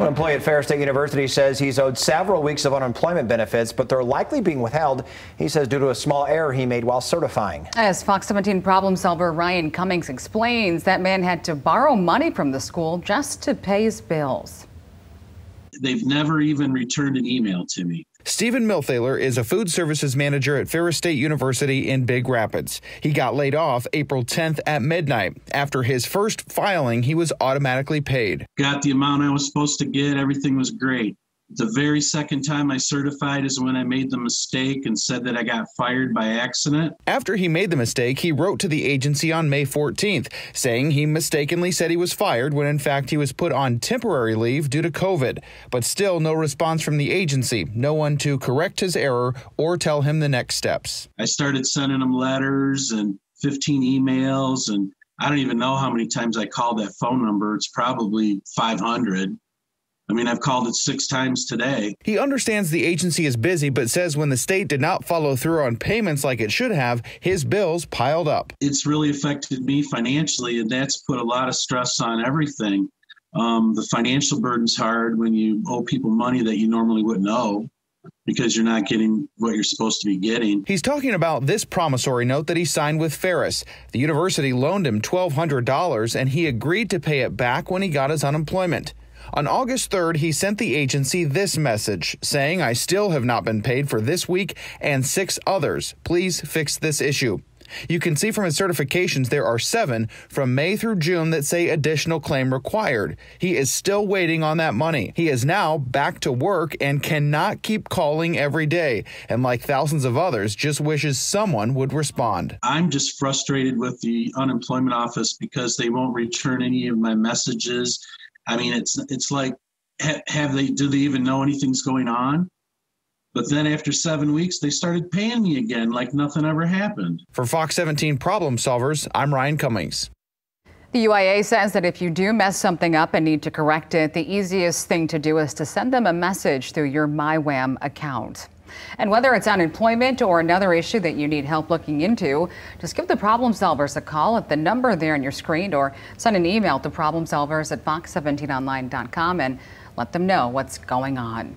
An employee at Ferris State University says he's owed several weeks of unemployment benefits, but they're likely being withheld, he says, due to a small error he made while certifying. As Fox 17 problem solver Ryan Cummings explains, that man had to borrow money from the school just to pay his bills. They've never even returned an email to me. Stephen Milthaler is a food services manager at Ferris State University in Big Rapids. He got laid off April 10th at midnight. After his first filing, he was automatically paid. Got the amount I was supposed to get. Everything was great the very second time I certified is when I made the mistake and said that I got fired by accident. After he made the mistake, he wrote to the agency on May 14th, saying he mistakenly said he was fired when in fact he was put on temporary leave due to COVID. But still, no response from the agency, no one to correct his error or tell him the next steps. I started sending him letters and 15 emails and I don't even know how many times I called that phone number. It's probably 500. I mean, I've called it six times today. He understands the agency is busy, but says when the state did not follow through on payments like it should have, his bills piled up. It's really affected me financially, and that's put a lot of stress on everything. Um, the financial burden's hard when you owe people money that you normally wouldn't owe because you're not getting what you're supposed to be getting. He's talking about this promissory note that he signed with Ferris. The university loaned him $1,200 and he agreed to pay it back when he got his unemployment. On August 3rd, he sent the agency this message saying, I still have not been paid for this week and six others. Please fix this issue. You can see from his certifications there are seven from May through June that say additional claim required. He is still waiting on that money. He is now back to work and cannot keep calling every day. And like thousands of others, just wishes someone would respond. I'm just frustrated with the unemployment office because they won't return any of my messages I mean, it's it's like have they do they even know anything's going on? But then after seven weeks, they started paying me again like nothing ever happened. For Fox 17 Problem Solvers, I'm Ryan Cummings. The UIA says that if you do mess something up and need to correct it, the easiest thing to do is to send them a message through your MyWAM account. And whether it's unemployment or another issue that you need help looking into, just give the Problem Solvers a call at the number there on your screen or send an email to problemsolvers at fox17online.com and let them know what's going on.